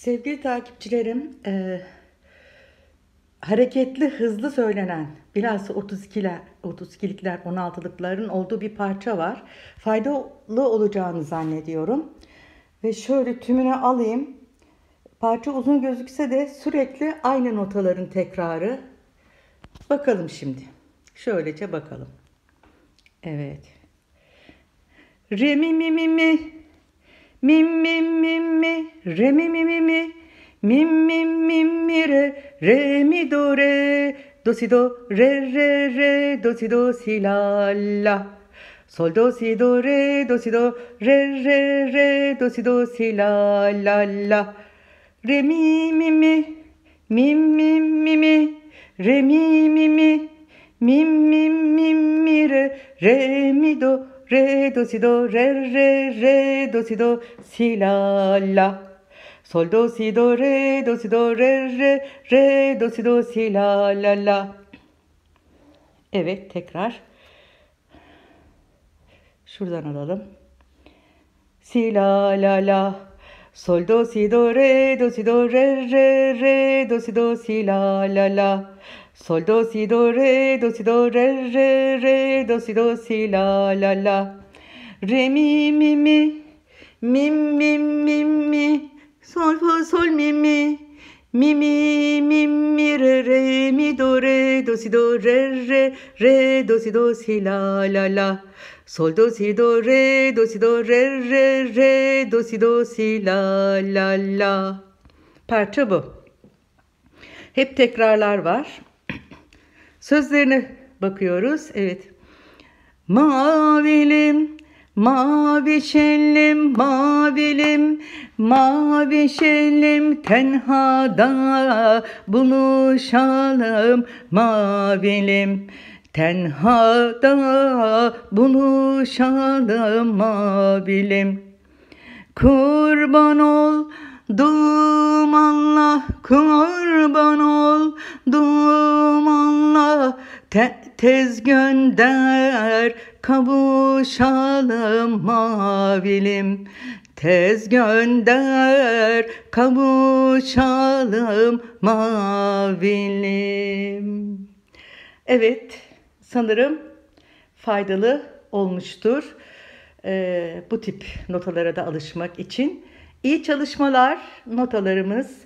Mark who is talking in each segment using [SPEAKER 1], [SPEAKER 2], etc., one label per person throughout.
[SPEAKER 1] Sevgili takipçilerim, e, hareketli, hızlı söylenen, bilhassa 32'ler, 32'likler, 16'lıkların olduğu bir parça var. Faydalı olacağını zannediyorum. Ve şöyle tümünü alayım. Parça uzun gözükse de sürekli aynı notaların tekrarı. Bakalım şimdi. Şöylece bakalım. Evet. Re mi mi mi mi Mi mi mi mi re mi mi mi mi mi mi mim mi re re mi do re do si do re re re do si do si la la sol do si do re do si do re re re do si do si la la la re mi mi mi mi mi mi mi re mi mi mi mi mi mim mi re re mi do re do si do re re re do si do si la la sol do si do re do si do re re re do si do si la la la Evet tekrar şuradan alalım si la la la Sol do si do re do si do re re re do si do si la la la Sol do si do re do si do re re re do si do si la la la Re mi mi mi mi mi mi mi sol fa sol mi mi mi mi mi mi re re mi do re do si do re re re do si do si la la la sol do si do re do si do re re re do si do si la la la Parça bu. Hep tekrarlar var. Sözlerine bakıyoruz. Evet. Mavilim Mavi şellim mavilim mavi şellim tenhada buluşalım mavilim tenhada buluşalım mavilim kurban ol dum Allah kurban ol dum Allah Te tez gönder kavuşalım mavilim Tez gönder kavuşalım mavilim Evet sanırım faydalı olmuştur ee, bu tip notalara da alışmak için. İyi çalışmalar notalarımız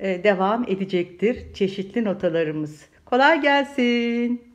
[SPEAKER 1] devam edecektir çeşitli notalarımız. Kolay gelsin.